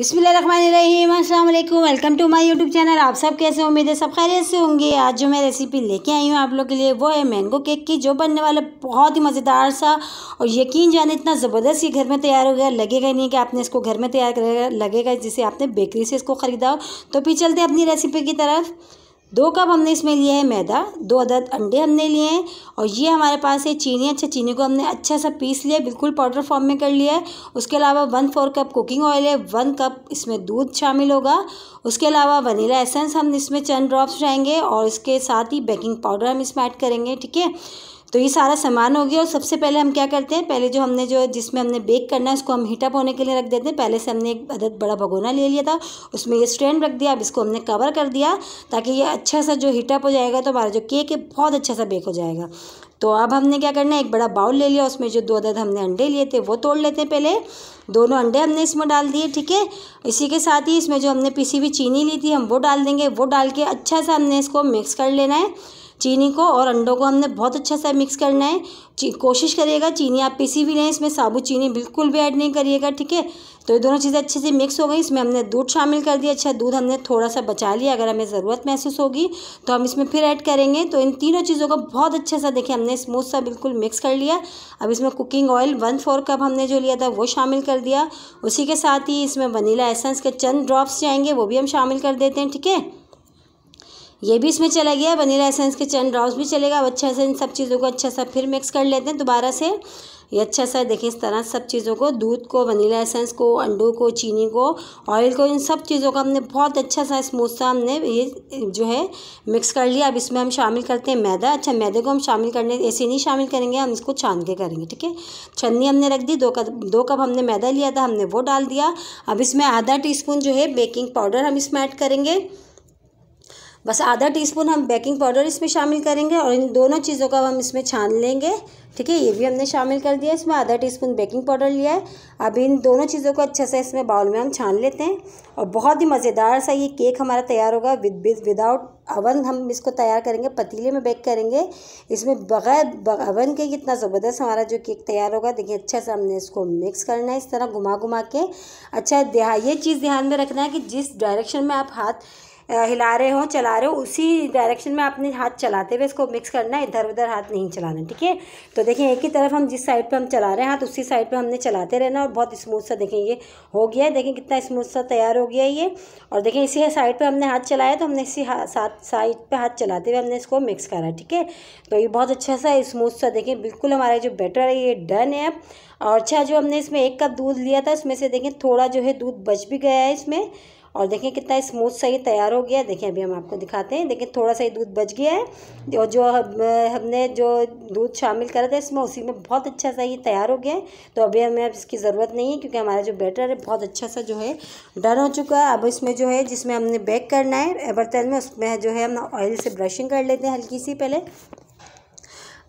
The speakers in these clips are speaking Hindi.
बिसमीम अल्लाम welcome to my YouTube channel आप सब कैसे उम्मीद है सब खैरियत से होंगे आज जो मैं रेसिपी लेके आई हूँ आप लोग के लिए वो है मैंगो केक की जो बनने वाला बहुत ही मज़ेदार सा और यकीन जाने इतना ज़बरदस्त ये घर में तैयार हो गया लगेगा ही नहीं कि आपने इसको घर में तैयार करेगा लगेगा जिसे आपने बेकरी से इसको ख़रीदा हो तो फिर चलते अपनी रेसिपी की तरफ दो कप हमने इसमें लिए है मैदा दो अदद अंडे हमने लिए हैं और ये हमारे पास है चीनी अच्छा चीनी को हमने अच्छा सा पीस लिया बिल्कुल पाउडर फॉर्म में कर लिया है उसके अलावा one four cup cooking oil है वन कप इसमें दूध शामिल होगा उसके अलावा वनीला एसेंस हम इसमें चंद ड्रॉप्स जाएंगे और इसके साथ ही बेकिंग पाउडर हम इसमें ऐड करेंगे ठीक है तो ये सारा सामान हो गया और सबसे पहले हम क्या करते हैं पहले जो हमने जो जिसमें हमने बेक करना है उसको हम हीटअप होने के लिए रख देते हैं पहले से हमने एक अदद बड़ा भगोना ले लिया था उसमें ये स्टैंड रख दिया अब इसको हमने कवर कर दिया ताकि ये अच्छा सा जो हीटअप हो जाएगा तो हमारा जो केक है बहुत अच्छा सा बेक हो जाएगा तो अब हमने क्या करना है एक बड़ा बाउल ले लिया उसमें जो दो अदद हमने अंडे लिए थे वो तोड़ लेते हैं पहले दोनों अंडे हमने इसमें डाल दिए ठीक है इसी के साथ ही इसमें जो हमने पीसी हुई चीनी ली थी हम वो डाल देंगे वो डाल के अच्छा सा हमने इसको मिक्स कर लेना है चीनी को और अंडों को हमने बहुत अच्छा सा मिक्स करना है कोशिश करिएगा चीनी आप पीसी भी लें इसमें साबुत चीनी बिल्कुल भी ऐड नहीं करिएगा ठीक है तो ये दोनों चीज़ें अच्छे से मिक्स हो गई इसमें हमने दूध शामिल कर दिया अच्छा दूध हमने थोड़ा सा बचा लिया अगर हमें ज़रूरत महसूस होगी तो हम इसमें फिर ऐड करेंगे तो इन तीनों चीज़ों को बहुत अच्छे सा देखें हमने स्मूथ सा बिल्कुल मिक्स कर लिया अब इसमें cooking oil one four cup हमने जो लिया था वो शामिल कर दिया उसी के साथ ही इसमें वनीला एसेंस के चंद ड्रॉप्स जाएंगे वो भी हम शामिल कर देते हैं ठीक है ये भी इसमें चला गया वनीला एसेंस के चंद ड्रॉप्स भी चलेगा अब अच्छा सा इन सब चीज़ों को अच्छा सा फिर मिक्स कर लेते हैं दोबारा से ये अच्छा सा देखें इस तरह सब चीज़ों को दूध को वनीला एसेंस को अंडों को चीनी को ऑयल को इन सब चीज़ों का हमने बहुत अच्छा सा स्मूथ सा हमने ये जो है मिक्स कर लिया अब इसमें हम शामिल करते हैं मैदा अच्छा मैदे को हम शामिल करने ऐसे नहीं शामिल करेंगे हम इसको छान के करेंगे ठीक है छन्नी हमने रख दी दो कप दो कप हमने मैदा लिया था हमने वो डाल दिया अब इसमें आधा टी जो है बेकिंग पाउडर हम इसमें ऐड करेंगे बस आधा टीस्पून हम बेकिंग पाउडर इसमें शामिल करेंगे और इन दोनों चीज़ों का हम इसमें छान लेंगे ठीक है ये भी हमने शामिल कर दिया इसमें आधा टीस्पून बेकिंग पाउडर लिया है अब इन दोनों चीज़ों को अच्छे से इसमें बाउल में हम छान लेते हैं और बहुत ही मज़ेदार सा ये केक हमारा तैयार होगा विद विद विदाउट अवन हम इसको तैयार करेंगे पतीले में बेक करेंगे इसमें बगैर अवन के कितना ज़बरदस्त हमारा जो केक तैयार होगा देखिए अच्छा से हमने इसको मिक्स करना है इस तरह घुमा घुमा के अच्छा ये चीज़ ध्यान में रखना है कि जिस डायरेक्शन में आप हाथ हिला रहे हो चला रहे हो उसी डायरेक्शन में आपने हाथ चलाते हुए इसको मिक्स करना है इधर उधर हाथ नहीं चलाना ठीक है तो देखें एक ही तरफ हम जिस साइड पर हम चला रहे हैं हाथ तो उसी साइड पर हमने चलाते रहना और बहुत स्मूथ सा देखें ये हो गया है देखें कितना स्मूथ सा तैयार हो गया ये और देखें इसी साइड पर हमने हाथ चलाया तो हमने इसी साथ साइड पर हाथ चलाते हुए हमने इसको मिक्स करा ठीक है तो ये बहुत अच्छा सा स्मूथ सा देखें बिल्कुल हमारा जो बैटर है ये डन है और अच्छा जो हमने इसमें एक कप दूध लिया था उसमें से देखें थोड़ा जो है दूध बच भी गया है इसमें और देखें कितना स्मूथ सा ये तैयार हो गया है देखें अभी हम आपको दिखाते हैं देखिए थोड़ा सा ये दूध बच गया है और जो हम हमने जो दूध शामिल करा था इसमें उसी में बहुत अच्छा सा ही तैयार हो गया है तो अभी हमें अब इसकी ज़रूरत नहीं है क्योंकि हमारा जो बैटर है बहुत अच्छा सा जो है डन हो चुका है अब इसमें जो है जिसमें हमने बेक करना है बर्तन में उसमें जो है हम ऑयल से ब्रशिंग कर लेते हैं हल्की सी पहले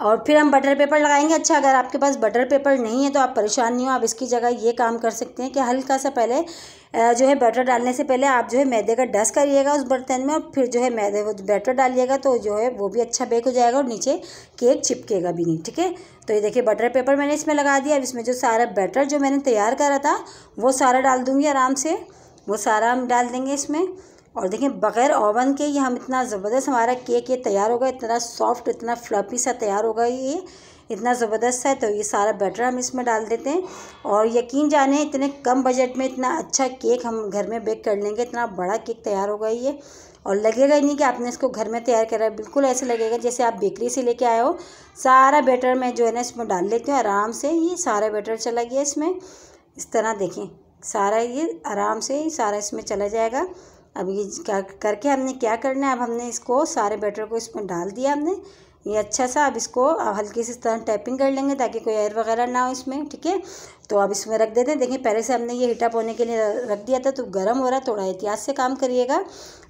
और फिर हम बटर पेपर लगाएंगे अच्छा अगर आपके पास बटर पेपर नहीं है तो आप परेशान नहीं हो आप इसकी जगह ये काम कर सकते हैं कि हल्का सा पहले जो है बटर डालने से पहले आप जो है मैदे का डस्ट करिएगा उस बर्तन में और फिर जो है मैदे वो बैटर डालिएगा तो जो है वो भी अच्छा बेक हो जाएगा और नीचे केक चिपकेगा भी नहीं ठीक है तो ये देखिए बटर पेपर मैंने इसमें लगा दिया अब इसमें जो सारा बैटर जो मैंने तैयार करा था वो सारा डाल दूँगी आराम से वो सारा हम डाल देंगे इसमें और देखें बग़ैर ओवन के ये हम इतना ज़बरदस्त हमारा केक ये तैयार होगा इतना सॉफ्ट इतना फ्लफी सा तैयार होगा ये इतना ज़बरदस्त है तो ये सारा बैटर हम इसमें डाल देते हैं और यकीन जाने इतने कम बजट में इतना अच्छा केक हम घर में बेक कर लेंगे इतना बड़ा केक तैयार होगा ये और लगेगा ही नहीं कि आपने इसको घर में तैयार करा है बिल्कुल ऐसे लगेगा जैसे आप बेकरी से लेके आए हो सारा बैटर मैं जो है ना इसमें डाल लेती हूँ आराम से ये सारा बैटर चला गया इसमें इस तरह देखें सारा ये आराम से सारा इसमें चला जाएगा अब ये क्या करके हमने क्या करना है अब हमने इसको सारे बैटर को इसमें डाल दिया हमने ये अच्छा सा अब इसको हल्के हल्की सी तरह टैपिंग कर लेंगे ताकि कोई एयर वगैरह ना हो इसमें ठीक है तो अब इसमें रख देते हैं देखिए पहले से हमने ये हीटअप होने के लिए रख दिया था तो गर्म हो रहा है थोड़ा एहतियात से काम करिएगा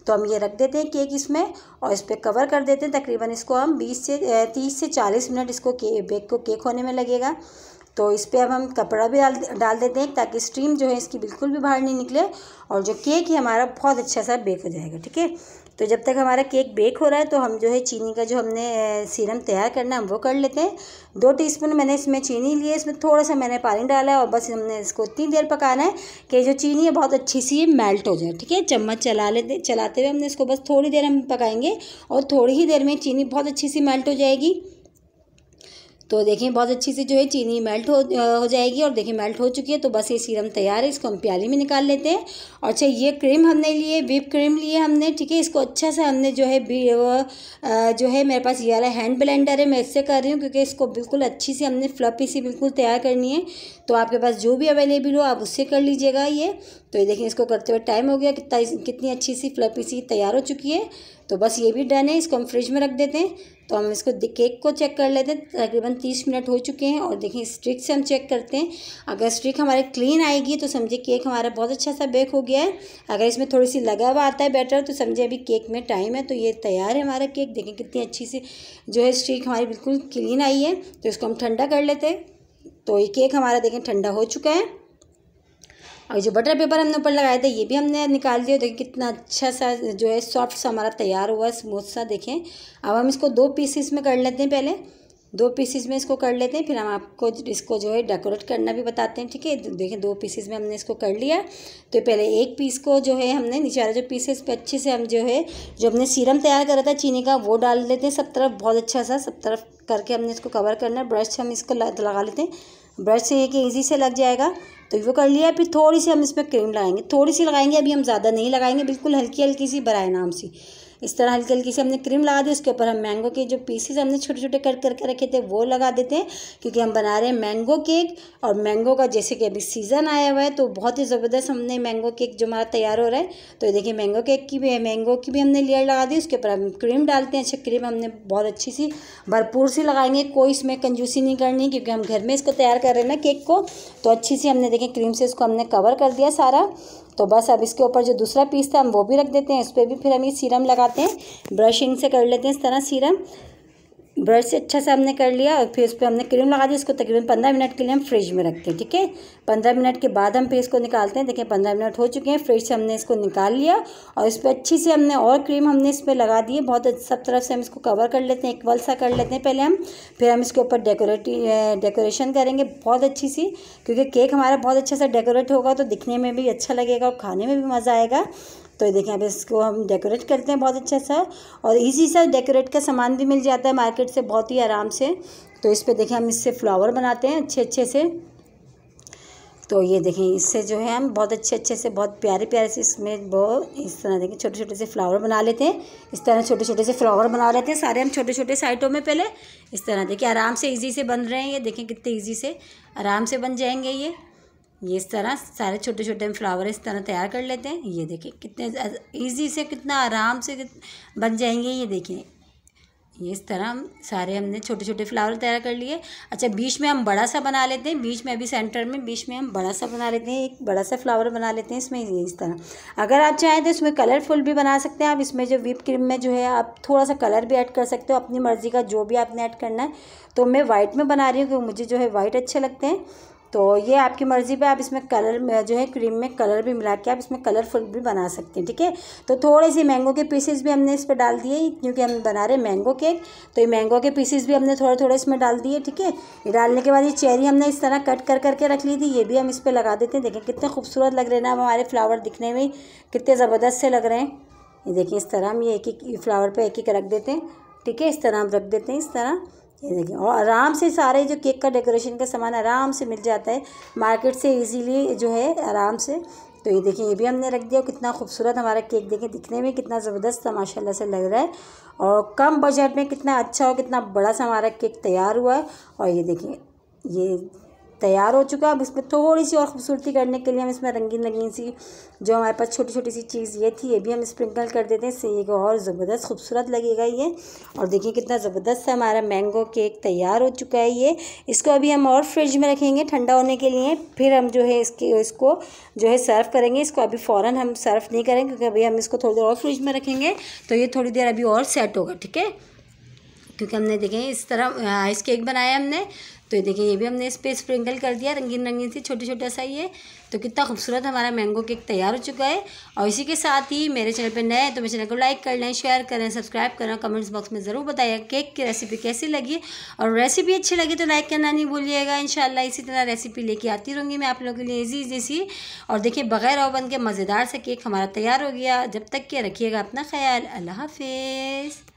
तो हम ये रख देते हैं केक इसमें और इस पर कवर कर देते हैं तकरीबन इसको हम बीस से तीस से चालीस मिनट इसको के बेक को केक होने में लगेगा तो इस पर अब हम कपड़ा भी डाल डाल देते हैं ताकि स्टीम जो है इसकी बिल्कुल भी बाहर नहीं निकले और जो केक है हमारा बहुत अच्छा सा बेक हो जाएगा ठीक है तो जब तक हमारा केक बेक हो रहा है तो हम जो है चीनी का जो हमने सीरम तैयार करना है हम वो कर लेते हैं दो टीस्पून मैंने इसमें चीनी ली है इसमें थोड़ा सा मैंने पानी डाला है और बस हमने इसको इतनी देर पकाना है कि जो चीनी है बहुत अच्छी सी मेल्ट हो जाए ठीक है चम्मच चला लेते चलाते हुए हमने इसको बस थोड़ी देर हम पकाएंगे और थोड़ी ही देर में चीनी बहुत अच्छी सी मेल्ट हो जाएगी तो देखें बहुत अच्छी से जो है चीनी मेल्ट हो हो जाएगी और देखें मेल्ट हो चुकी है तो बस ये सीरम तैयार है इसको हम प्याली में निकाल लेते हैं और अच्छा ये क्रीम हमने लिए विप क्रीम लिए हमने ठीक है इसको अच्छा सा हमने जो है जो है मेरे पास ये वाला हैंड ब्लेंडर है मैं इससे कर रही हूँ क्योंकि इसको बिल्कुल अच्छी सी हमने फ्लपी सी बिल्कुल तैयार करनी है तो आपके पास जो भी अवेलेबल हो आप उससे कर लीजिएगा ये तो ये देखें इसको करते हुए टाइम हो गया कितना कितनी अच्छी सी फ्लपी सी तैयार हो चुकी है तो बस ये भी डन है इसको हम फ्रिज में रख देते हैं तो हम इसको केक को चेक कर लेते हैं तकरीबन तीस मिनट हो चुके हैं और देखें स्ट्रिक से हम चेक करते हैं अगर स्ट्रिक हमारे क्लीन आएगी तो समझे केक हमारा बहुत अच्छा सा बेक हो गया है अगर इसमें थोड़ी सी लगा हुआ आता है बैटर तो समझे अभी केक में टाइम है तो ये तैयार है हमारा केक देखें कितनी अच्छी सी जो है स्ट्रिक हमारी बिल्कुल क्लीन आई है तो इसको हम ठंडा कर लेते हैं तो ये केक हमारा देखें ठंडा हो चुका है और जो बटर पेपर हमने ऊपर लगाया था ये भी हमने निकाल दिया देखिए कितना अच्छा सा जो है सॉफ्ट सा हमारा तैयार हुआ स्मूथ सा देखें अब हम इसको दो पीसीस में कर लेते हैं पहले दो पीसीस में इसको कर लेते हैं फिर हम आपको इसको जो है डेकोरेट करना भी बताते हैं ठीक है देखें दो पीसीस में हमने इसको कर लिया तो पहले एक पीस को जो है हमने निचारा जो पीस है इस पर अच्छे से हम जो है जो हमने सीरम तैयार करा था चीनी का वो डाल लेते हैं सब तरफ बहुत अच्छा सा सब तरफ करके हमने इसको कवर करना है ब्रश हम इसको लगा लेते हैं ब्रश से कि ईजी से लग जाएगा तो वो कर लिया फिर थोड़ी सी हम इसमें क्रीम लगाएंगे थोड़ी सी लगाएंगे अभी हम ज़्यादा नहीं लगाएंगे बिल्कुल हल्की हल्की सी बराए नाम सी इस तरह हल्की हल्की से हमने क्रीम लगा दी उसके ऊपर हम मैंगो के जो पीसेस हमने छोटे छोटे कट करके रखे थे वो लगा देते हैं क्योंकि हम बना रहे हैं मैंगो केक और मैंगो का जैसे कि अभी सीज़न आया हुआ है तो बहुत ही ज़बरदस्त हमने मैंगो केक जो हमारा तैयार हो रहा है तो देखिए मैंगो केक की भी मैंगो की भी हमने लेयर लगा दी उसके ऊपर हम क्रीम डालते हैं अच्छा क्रीम हमने बहुत अच्छी सी भरपूर सी लगाएंगे कोई इसमें कंजूसी नहीं करनी क्योंकि हम घर में इसको तैयार कर रहे हैं ना केक को तो अच्छी सी हमने देखें क्रीम से इसको हमने कवर कर दिया सारा तो बस अब इसके ऊपर जो दूसरा पीस था हम वो भी रख देते हैं उस पर भी फिर हम ये सीरम लगाते हैं ब्रशिंग से कर लेते हैं इस तरह सीरम ब्रश से अच्छा सा हमने कर लिया और फिर उस पर हमने क्रीम लगा दी इसको तकरीबन पंद्रह मिनट के लिए हम फ्रिज में रखते हैं ठीक है पंद्रह मिनट के बाद हम फिर इसको निकालते हैं देखिए पंद्रह मिनट हो चुके हैं फ्रिज से हमने इसको निकाल लिया और इस पर अच्छी से हमने और क्रीम हमने इस पर लगा दी है बहुत सब तरफ से हम इसको कवर कर लेते हैं एक वल सा कर लेते हैं पहले हम फिर हम इसके ऊपर डेकोरेटिव डेकोरेशन करेंगे बहुत अच्छी सी क्योंकि केक हमारा बहुत अच्छे से डेकोरेट होगा तो दिखने में भी अच्छा लगेगा और खाने में भी मज़ा आएगा तो ये देखें अब इसको हम डेकोरेट करते हैं बहुत अच्छा सा और इजी सा डेकोरेट का सामान भी मिल जाता है मार्केट से बहुत ही आराम से तो इस पर देखें हम इससे फ्लावर बनाते हैं अच्छे अच्छे से तो ये देखें इससे जो है हम बहुत अच्छे अच्छे से बहुत प्यारे प्यारे से इसमें बहुत इस तरह देखें छोटे छोटे से फ्लावर बना लेते हैं इस तरह छोटे छोटे से फ्लावर बना लेते हैं सारे हम छोटे छोटे साइटों में पहले इस तरह देखिए आराम से इजी से बन रहे हैं ये देखें कितने इजी से आराम से बन जाएंगे ये ये इस तरह सारे छोटे छोटे हम फ्लावर इस तरह तैयार कर लेते हैं ये देखिए कितने इजी से कितना आराम से कित, बन जाएंगे ये देखिए ये इस तरह हम सारे हमने छोटे छोटे फ्लावर तैयार कर लिए अच्छा बीच में हम बड़ा सा बना लेते हैं बीच में अभी सेंटर में बीच में हम बड़ा सा बना लेते हैं एक बड़ा सा फ्लावर बना लेते हैं इसमें ये इस तरह अगर आप चाहें तो इसमें कलरफुल भी बना सकते हैं आप इसमें जो विप क्रीम में जो है आप थोड़ा सा कलर भी ऐड कर सकते हो अपनी मर्ज़ी का जो भी आपने ऐड करना है तो मैं वाइट में बना रही हूँ क्योंकि मुझे जो है वाइट अच्छे लगते हैं तो ये आपकी मर्ज़ी पे आप इसमें कलर जो है क्रीम में कलर भी मिला के आप इसमें कलरफुल भी बना सकते हैं ठीक है तो थोड़े से मैंगो के पीसेस भी हमने इस पर डाल दिए क्योंकि हम बना रहे मैंगो केक तो ये मैंगो के पीसेस भी हमने थोड़े थोड़े इसमें डाल दिए ठीक है डालने के बाद ये चेरी हमने इस तरह कट कर करके रख ली थी ये भी हम इस पर लगा देते हैं देखें कितने खूबसूरत लग रहे हैं ना हमारे फ्लावर दिखने में कितने ज़बरदस्त से लग रहे हैं ये देखिए इस तरह हम ये एक एक फ्लावर पर एक एक रख देते हैं ठीक है इस तरह हम रख देते हैं इस तरह ये देखिए और आराम से सारे जो केक का डेकोरेशन का सामान आराम से मिल जाता है मार्केट से इजीली जो है आराम से तो ये देखिए ये भी हमने रख दिया कितना खूबसूरत हमारा केक देखिए दिखने में कितना ज़बरदस्त माशाल्लाह से लग रहा है और कम बजट में कितना अच्छा और कितना बड़ा सा हमारा केक तैयार हुआ है और ये देखिए ये तैयार हो चुका है अब इसमें थोड़ी सी और खूबसूरती करने के लिए हम इसमें रंगीन रंगीन सी जो हमारे पास छोटी छोटी सी चीज़ ये थी ये भी हम स्प्रिंकल कर देते हैं इससे ये और ज़बरदस्त खूबसूरत लगेगा ये और देखिए कितना ज़बरदस्त है हमारा मैंगो केक तैयार हो चुका है ये इसको अभी हम और फ्रिज में रखेंगे ठंडा होने के लिए फिर हम जो है इसके इसको जो है सर्व करेंगे इसको अभी फ़ौरन हम सर्व नहीं करेंगे क्योंकि अभी हम इसको थोड़ी देर और फ्रिज में रखेंगे तो ये थोड़ी देर अभी और सेट होगा ठीक है क्योंकि हमने देखें इस तरह आइस केक बनाया हमने तो ये देखिए ये भी हमने इस पर स्प्रिंकल कर दिया रंगीन रंगीन से छोटे छोटा सा ये तो कितना खूबसूरत हमारा मैंगो केक तैयार हो चुका है और इसी के साथ ही मेरे चैनल पर नए हैं तो मेरे चैनल को लाइक कर लें शेयर करें सब्सक्राइब करें कमेंट्स बॉक्स में ज़रूर बताया केक की रेसिपी कैसी लगी और रेसिपी अच्छी लगी तो लाइक करना नहीं भूलिएगा इन इसी तरह रेसिपी लेके आती रहूँगी मैं आप लोगों के लिए ईजी ईजी सी और देखिए बग़ैर ओवन के मज़ेदार सा केक हमारा तैयार हो गया जब तक के रखिएगा अपना ख्याल अल्लाह हाफिज़